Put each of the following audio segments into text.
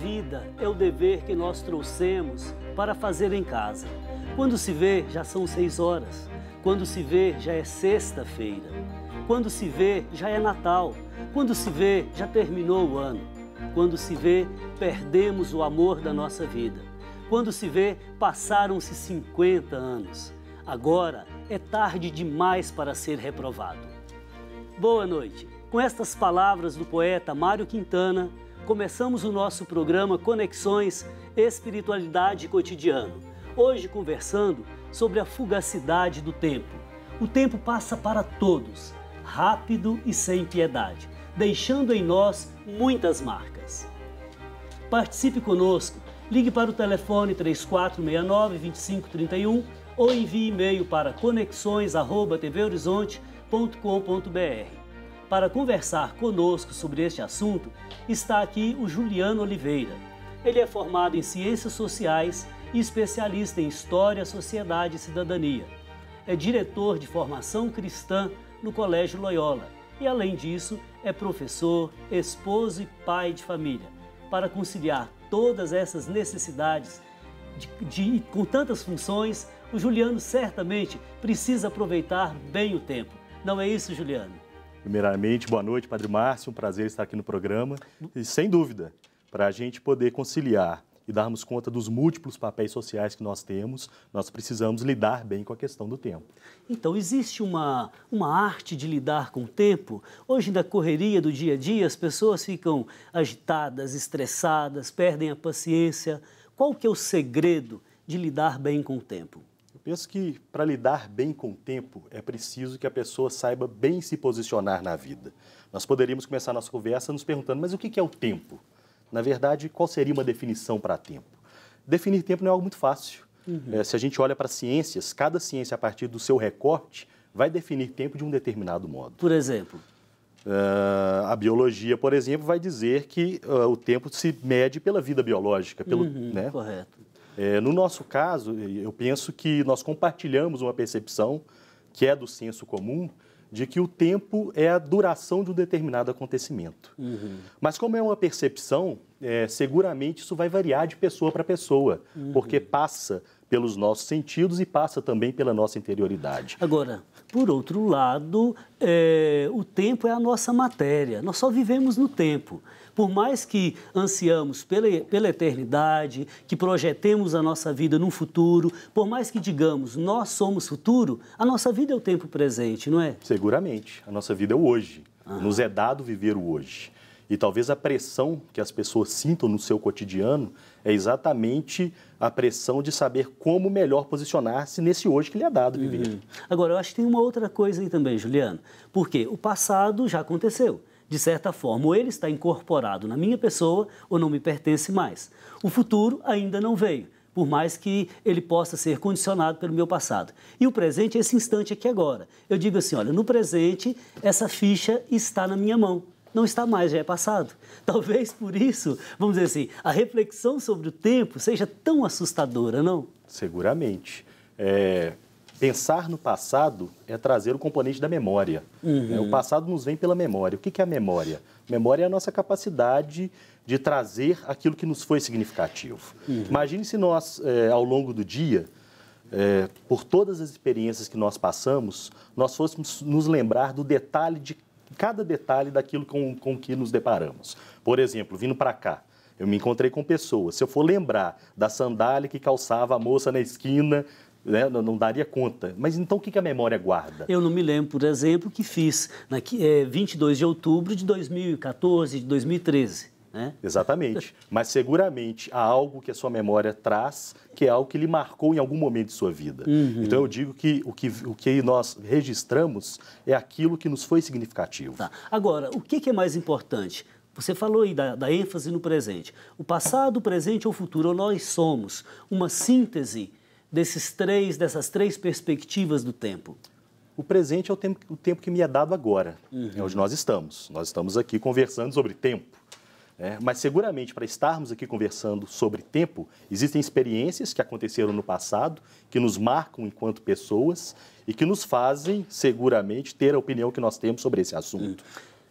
vida é o dever que nós trouxemos para fazer em casa. Quando se vê, já são seis horas. Quando se vê, já é sexta-feira. Quando se vê, já é Natal. Quando se vê, já terminou o ano. Quando se vê, perdemos o amor da nossa vida. Quando se vê, passaram-se 50 anos. Agora é tarde demais para ser reprovado. Boa noite. Com estas palavras do poeta Mário Quintana, começamos o nosso programa Conexões Espiritualidade Cotidiano. Hoje conversando sobre a fugacidade do tempo. O tempo passa para todos, rápido e sem piedade, deixando em nós muitas marcas. Participe conosco, ligue para o telefone 3469-2531 ou envie e-mail para conexões.tvhorizonte.com.br. Para conversar conosco sobre este assunto, está aqui o Juliano Oliveira. Ele é formado em Ciências Sociais e especialista em História, Sociedade e Cidadania. É diretor de formação cristã no Colégio Loyola e, além disso, é professor, esposo e pai de família. Para conciliar todas essas necessidades de, de, com tantas funções, o Juliano certamente precisa aproveitar bem o tempo. Não é isso, Juliano? Primeiramente, boa noite, Padre Márcio. Um prazer estar aqui no programa. E, sem dúvida, para a gente poder conciliar e darmos conta dos múltiplos papéis sociais que nós temos, nós precisamos lidar bem com a questão do tempo. Então, existe uma, uma arte de lidar com o tempo? Hoje, na correria do dia a dia, as pessoas ficam agitadas, estressadas, perdem a paciência. Qual que é o segredo de lidar bem com o tempo? Eu penso que para lidar bem com o tempo é preciso que a pessoa saiba bem se posicionar na vida. Nós poderíamos começar nossa conversa nos perguntando, mas o que é o tempo? Na verdade, qual seria uma definição para tempo? Definir tempo não é algo muito fácil. Uhum. É, se a gente olha para ciências, cada ciência a partir do seu recorte vai definir tempo de um determinado modo. Por exemplo? Uh, a biologia, por exemplo, vai dizer que uh, o tempo se mede pela vida biológica, pelo, uhum, né? correto. É, no nosso caso, eu penso que nós compartilhamos uma percepção que é do senso comum de que o tempo é a duração de um determinado acontecimento. Uhum. Mas como é uma percepção, é, seguramente isso vai variar de pessoa para pessoa, uhum. porque passa pelos nossos sentidos e passa também pela nossa interioridade. Agora, por outro lado, é, o tempo é a nossa matéria, nós só vivemos no tempo por mais que ansiamos pela, pela eternidade, que projetemos a nossa vida no futuro, por mais que digamos nós somos futuro, a nossa vida é o tempo presente, não é? Seguramente. A nossa vida é o hoje. Aham. Nos é dado viver o hoje. E talvez a pressão que as pessoas sintam no seu cotidiano é exatamente a pressão de saber como melhor posicionar-se nesse hoje que lhe é dado viver. Uhum. Agora, eu acho que tem uma outra coisa aí também, Juliano. Porque o passado já aconteceu de certa forma, ou ele está incorporado na minha pessoa ou não me pertence mais. O futuro ainda não veio, por mais que ele possa ser condicionado pelo meu passado. E o presente é esse instante aqui agora. Eu digo assim: olha, no presente, essa ficha está na minha mão não está mais, já é passado. Talvez por isso, vamos dizer assim, a reflexão sobre o tempo seja tão assustadora, não? Seguramente. É, Pensar no passado é trazer o componente da memória. Uhum. É, o passado nos vem pela memória. O que, que é a memória? Memória é a nossa capacidade de trazer aquilo que nos foi significativo. Uhum. Imagine se nós, é, ao longo do dia, é, por todas as experiências que nós passamos, nós fôssemos nos lembrar do detalhe de cada detalhe daquilo com, com que nos deparamos. Por exemplo, vindo para cá, eu me encontrei com pessoas. Se eu for lembrar da sandália que calçava a moça na esquina né, não, não, daria conta. Mas então o que, que, a memória guarda? Eu não me lembro, por exemplo, que fiz na, é, 22 eh, de outubro de 2014, de 2013. Né? Exatamente. Mas seguramente há algo que a sua memória traz, que é algo que lhe marcou em algum momento de sua vida. Uhum. Então eu digo que o, que o que nós registramos é aquilo que nos foi significativo. Tá. Agora, o que, que é mais importante? Você falou aí da, da, ênfase no presente. O passado, o presente ou o futuro, nós somos uma síntese desses três, dessas três perspectivas do tempo? O presente é o tempo, o tempo que me é dado agora, uhum. é onde nós estamos. Nós estamos aqui conversando sobre tempo. Né? mas seguramente para estarmos aqui conversando sobre tempo, existem experiências que aconteceram no passado, que nos marcam enquanto pessoas e que nos fazem, seguramente, ter a opinião que nós temos sobre esse assunto.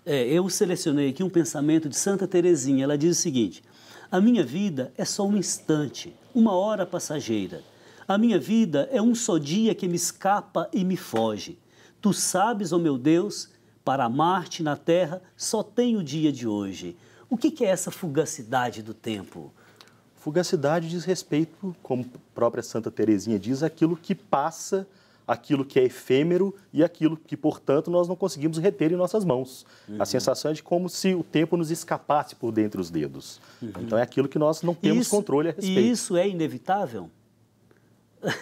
É, eu selecionei aqui um pensamento de Santa Teresinha. Ela diz o seguinte: A minha vida é só um instante, uma hora passageira. A minha vida é um só dia que me escapa e me foge. Tu sabes, ó oh meu Deus, para amar-te na terra só tem o dia de hoje. O que, é essa fugacidade do tempo? Fugacidade diz respeito, como a própria Santa Teresinha diz, aquilo que passa, aquilo que é efêmero e aquilo que, portanto, nós não conseguimos reter em nossas mãos. Uhum. A sensação é de como se o tempo nos escapasse por dentro dos dedos. Uhum. Então é aquilo que nós não temos isso, controle a respeito. E isso é inevitável?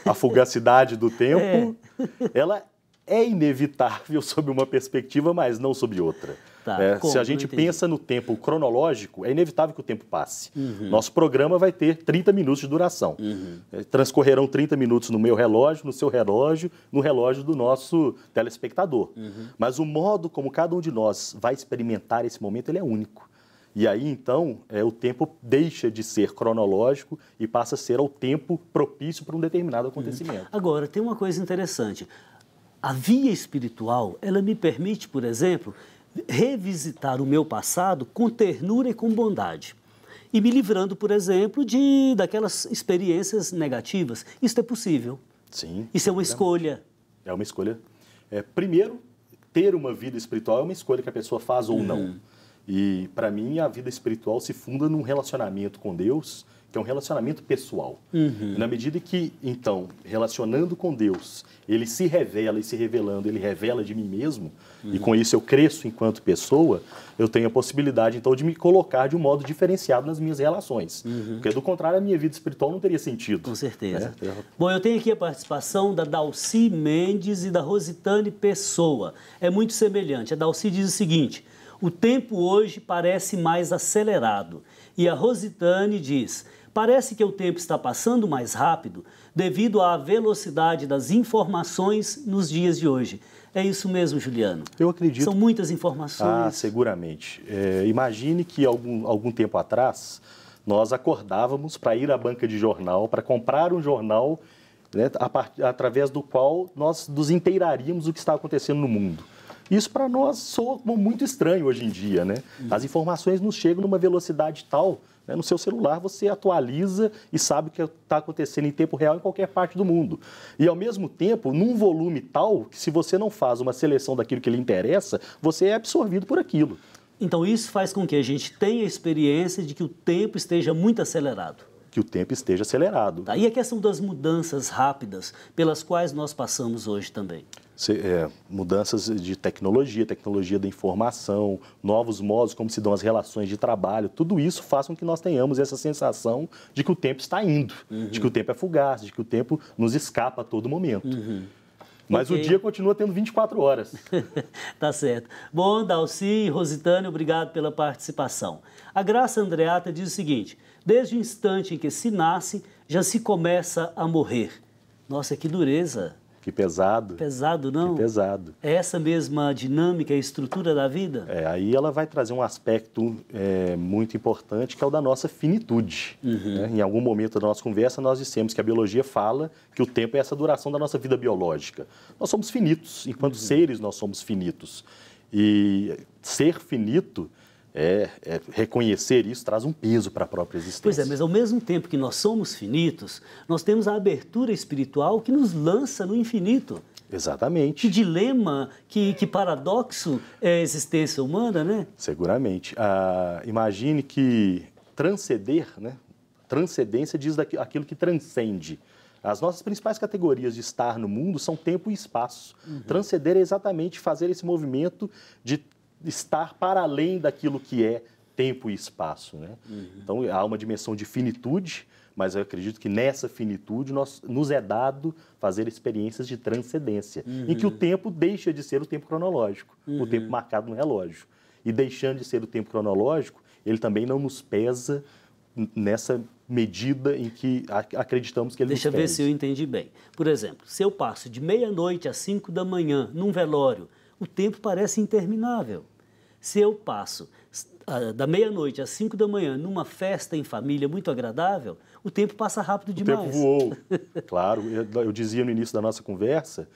a fugacidade do tempo, é. ela é inevitável sob uma perspectiva, mas não sob outra. Tá, é, como, se a gente pensa no tempo cronológico, é inevitável que o tempo passe. Uhum. Nosso programa vai ter 30 minutos de duração. Uhum. É, transcorrerão 30 minutos no meu relógio, no seu relógio, no relógio do nosso telespectador. Uhum. Mas o modo como cada um de nós vai experimentar esse momento, ele é único. E aí, então, é, o tempo deixa de ser cronológico e passa a ser o tempo propício para um determinado acontecimento. Uhum. Agora, tem uma coisa interessante. A via espiritual, ela me permite, por exemplo, revisitar o meu passado com ternura e com bondade. E me livrando, por exemplo, de daquelas experiências negativas. Isso é possível. Sim. Isso é uma escolha. É uma escolha. É, primeiro, ter uma vida espiritual é uma escolha que a pessoa faz ou uhum. não. E para mim a vida espiritual se funda num relacionamento com Deus, que é um relacionamento pessoal. Uhum. Na medida que, então, relacionando com Deus, ele se revela e se revelando, ele revela de mim mesmo, uhum. e com isso eu cresço enquanto pessoa, eu tenho a possibilidade, então, de me colocar de um modo diferenciado nas minhas relações. Uhum. Porque, do contrário, a minha vida espiritual não teria sentido. Com né? certeza. Né? Bom, eu tenho aqui a participação da Dalci Mendes e da Rositane Pessoa. É muito semelhante. A Dalci diz o seguinte o tempo hoje parece mais acelerado. E a Rositane diz: parece que o tempo está passando mais rápido devido à velocidade das informações nos dias de hoje. É isso mesmo, Juliano? Eu acredito. São muitas informações. Ah, seguramente. É, imagine que algum, algum tempo atrás nós acordávamos para ir à banca de jornal, para comprar um jornal né, a, através do qual nós nos inteiraríamos do que está acontecendo no mundo. Isso para nós soa muito estranho hoje em dia, né? Uhum. As informações nos chegam numa velocidade tal né, no seu celular você atualiza e sabe o que está acontecendo em tempo real em qualquer parte do mundo. E ao mesmo tempo, num volume tal que se você não faz uma seleção daquilo que lhe interessa, você é absorvido por aquilo. Então isso faz com que a gente tenha a experiência de que o tempo esteja muito acelerado que o tempo esteja acelerado. Aí tá, e a questão das mudanças rápidas pelas quais nós passamos hoje também? Se, é, mudanças de tecnologia, tecnologia da informação, novos modos como se dão as relações de trabalho, tudo isso faz com que nós tenhamos essa sensação de que o tempo está indo, uhum. de que uhum. o tempo é fugaz, de que o tempo nos escapa a todo momento. Uhum. Mas okay. o dia continua tendo 24 horas. tá certo. Bom, Dalci e Rositane, obrigado pela participação. A Graça Andreata diz o seguinte: desde o instante em que se nasce, já se começa a morrer. Nossa, que dureza! Que pesado. Pesado, não? Que pesado. É essa mesma dinâmica e estrutura da vida? É, aí ela vai trazer um aspecto é, muito importante, que é o da nossa finitude. Uhum. Né? Em algum momento da nossa conversa, nós dissemos que a biologia fala que o tempo é essa duração da nossa vida biológica. Nós somos finitos, enquanto uhum. seres nós somos finitos. E ser finito é, é, reconhecer isso traz um peso para a própria existência. Pois é, mas ao mesmo tempo que nós somos finitos, nós temos a abertura espiritual que nos lança no infinito. Exatamente. Que dilema, que, que paradoxo é a existência humana, né? Seguramente. Ah, imagine que transcender, né? Transcendência diz aquilo que transcende. As nossas principais categorias de estar no mundo são tempo e espaço. Uhum. Transcender é exatamente fazer esse movimento de estar para além daquilo que é tempo e espaço. Né? Uhum. Então, há uma dimensão de finitude, mas eu acredito que nessa finitude nós, nos é dado fazer experiências de transcendência, uhum. em que o uhum. tempo deixa de ser o tempo cronológico, uhum. o tempo marcado no relógio. E deixando de ser o tempo cronológico, ele também não nos pesa nessa medida em que acreditamos que ele Deixa eu ver se eu entendi bem. Por exemplo, se eu passo de meia-noite às cinco da manhã num velório, o tempo parece interminável. Se eu passo ah, da meia-noite às cinco da manhã numa festa em família muito agradável, o tempo passa rápido demais. O tempo voou. claro, eu dizia no início da nossa conversa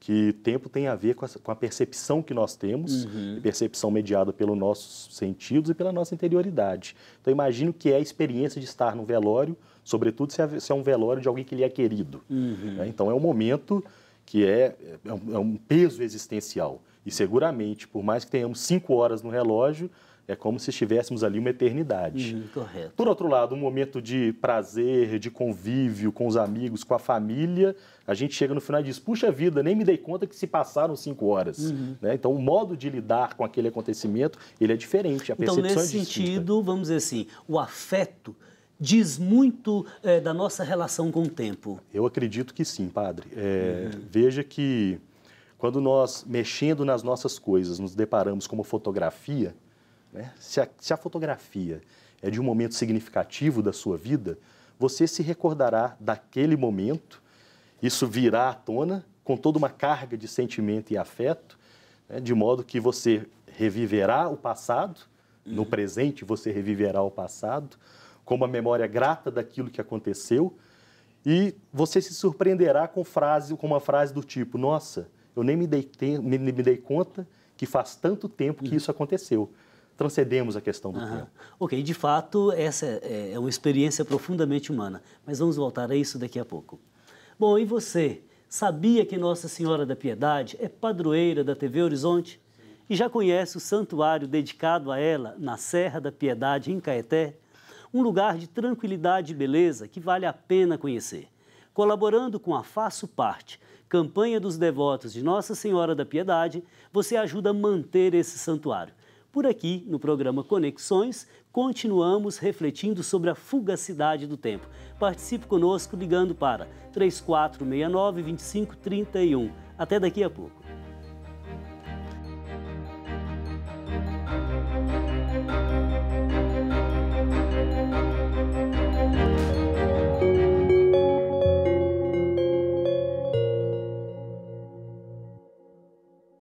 que tempo tem a ver com a, percepção que nós temos, uhum. percepção mediada pelos nossos sentidos e pela nossa interioridade. Então, imagino que é a experiência de estar no velório, sobretudo é, se é, um velório de alguém que lhe é querido. Uhum. Né? Então, é um momento que é, é, é, é um peso existencial. E seguramente, por mais que tenhamos cinco horas no relógio, é como se estivéssemos ali uma eternidade. Hum, correto. Por outro lado, um momento de prazer, de convívio com os amigos, com a família, a gente chega no final e diz: puxa vida, nem me dei conta que se passaram cinco horas. Uhum. Né? Então, o modo de lidar com aquele acontecimento ele é diferente. A então, percepção então, nesse é sentido, vamos dizer assim, o afeto diz muito é, da nossa relação com o tempo. Eu acredito que sim, padre. É, uhum. Veja que quando nós, mexendo nas nossas coisas, nos deparamos com uma fotografia, né? se, a, se a fotografia é de um momento significativo da sua vida, você se recordará daquele momento, isso virá à tona com toda uma carga de sentimento e afeto, né? de modo que você reviverá o passado, no uhum. presente você reviverá o passado, com uma memória grata daquilo que aconteceu, e você se surpreenderá com frase, com uma frase do tipo: "Nossa, eu nem me dei, te... me dei conta que faz tanto tempo que uhum. isso aconteceu. Transcendemos a questão do uhum. tempo. Ok, de fato, essa é, é uma experiência profundamente humana, mas vamos voltar a isso daqui a pouco. Bom, e você? Sabia que Nossa Senhora da Piedade é padroeira da TV Horizonte? E já conhece o santuário dedicado a ela na Serra da Piedade, em Caeté? Um lugar de tranquilidade e beleza que vale a pena conhecer. Colaborando com a Faço Parte, campanha dos devotos de Nossa Senhora da Piedade, você ajuda a manter esse santuário. Por aqui, no programa Conexões, continuamos refletindo sobre a fugacidade do tempo. Participe conosco ligando para 3469-2531. Até daqui a pouco.